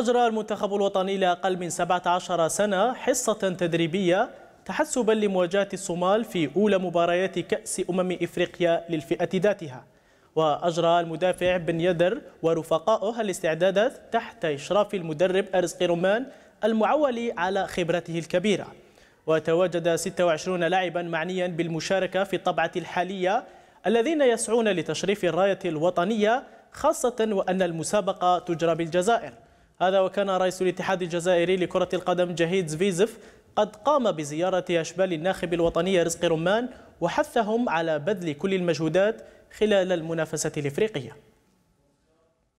أجرى المنتخب الوطني لأقل من 17 سنة حصة تدريبية تحسبا لمواجهة الصومال في أولى مباريات كأس أمم إفريقيا للفئة ذاتها وأجرى المدافع بن يدر ورفقاؤه الاستعدادات تحت إشراف المدرب أرزقي رمان المعول على خبرته الكبيرة وتواجد 26 لاعبا معنيا بالمشاركة في الطبعة الحالية الذين يسعون لتشريف الراية الوطنية خاصة وأن المسابقة تجرى بالجزائر هذا وكان رئيس الاتحاد الجزائري لكرة القدم جهيد زفيزف قد قام بزيارة أشبال الناخب الوطني رزق رمان وحثهم على بذل كل المجهودات خلال المنافسة الإفريقية